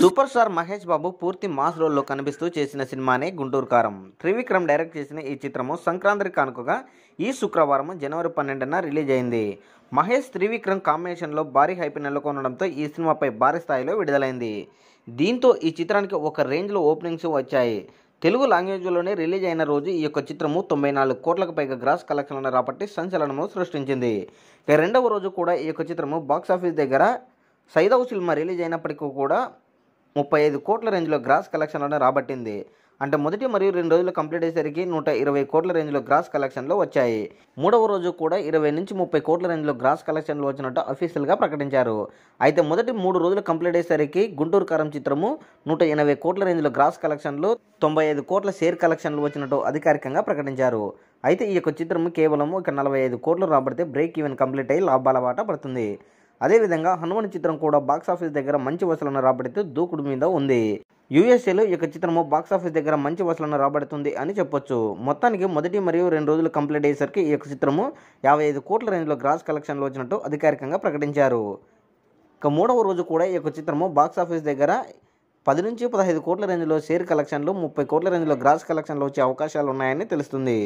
super star Mahesh బాబు పూర్తి mass రోల్లో కనిపిస్తూ చేసిన సినిమానే గుంటూరు కారం త్రివిక్రమ్ డైరెక్ట్ చేసిన ఈ చిత్రము సంక్రాంతి కానుకగా ఈ శుక్రవారం జనవరి పన్నెండున రిలీజ్ అయింది మహేష్ త్రివిక్రమ్ కాంబినేషన్లో భారీ హైప్ నెలకొనడంతో ఈ సినిమాపై భారీ స్థాయిలో విడుదలైంది దీంతో ఈ చిత్రానికి ఒక రేంజ్లో ఓపెనింగ్స్ వచ్చాయి తెలుగు లాంగ్వేజ్లోనే రిలీజ్ అయిన రోజు ఈ యొక్క చిత్రము తొంభై నాలుగు కోట్లకు పైగా గ్రాస్ కలెక్షన్లను రాబట్టి సంచలనము సృష్టించింది ఇక రెండవ రోజు కూడా ఈ యొక్క చిత్రము బాక్సాఫీస్ దగ్గర సైదవ్ సినిమా రిలీజ్ అయినప్పటికీ కూడా ముప్పై ఐదు కోట్ల రేంజ్లో గ్రాస్ కలెక్షన్లను రాబట్టింది అంటే మొదటి మరియు రెండు రోజులు కంప్లీట్ అయ్యేసరికి నూట ఇరవై కోట్ల రేంజ్లో గ్రాస్ కలెక్షన్లు వచ్చాయి మూడవ రోజు కూడా ఇరవై నుంచి ముప్పై కోట్ల రేంజ్లో గ్రాస్ కలెక్షన్లు వచ్చినట్టు అఫీషియల్గా ప్రకటించారు అయితే మొదటి మూడు రోజులు కంప్లీట్ అయ్యేసరికి గుంటూరు కారం చిత్రము నూట ఎనభై కోట్ల రేంజ్లో గ్రాస్ కలెక్షన్లు తొంభై ఐదు కోట్ల షేర్ కలెక్షన్లు వచ్చినట్టు అధికారికంగా ప్రకటించారు అయితే ఈ యొక్క చిత్రం కేవలం ఒక నలభై ఐదు కోట్లు రాబడితే బ్రేక్ ఈవెన్ కంప్లీట్ అయ్యి లాభాల బాట పడుతుంది అదేవిధంగా హనుమాన్ చిత్రం కూడా బాక్సాఫీస్ దగ్గర మంచి వసూలను రాబడితే దూకుడు మీద ఉంది యుఎస్ఏలో ఈ యొక్క చిత్రము బాక్సాఫీస్ దగ్గర మంచి వసూలను రాబడుతుంది అని చెప్పొచ్చు మొత్తానికి మొదటి మరియు రెండు రోజులు కంప్లీట్ అయ్యేసరికి ఈ యొక్క చిత్రము యాభై ఐదు కోట్ల రేంజ్లో గ్రాస్ కలెక్షన్లు వచ్చినట్టు అధికారికంగా ప్రకటించారు ఇక మూడవ రోజు కూడా ఈ యొక్క చిత్రము బాక్సాఫీస్ దగ్గర పది నుంచి పదహైదు కోట్ల రేంజ్లో షేర్ కలెక్షన్లు ముప్పై కోట్ల రేంజ్లో గ్రాస్ కలెక్షన్లు వచ్చే అవకాశాలు ఉన్నాయని తెలుస్తుంది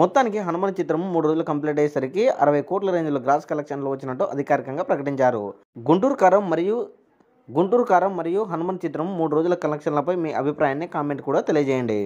మొత్తానికి హనుమాన్ చిత్రం మూడు రోజులు కంప్లీట్ అయ్యేసరికి అరవై కోట్ల రేంజ్లో గ్రాస్ కలెక్షన్లు వచ్చినట్టు అధికారికంగా ప్రకటించారు గుంటూరు కరం మరియు గుంటూరు కారం మరియు హనుమాన్ చిత్రం మూడు రోజుల కలెక్షన్లపై మీ అభిప్రాయాన్ని కామెంట్ కూడా తెలియజేయండి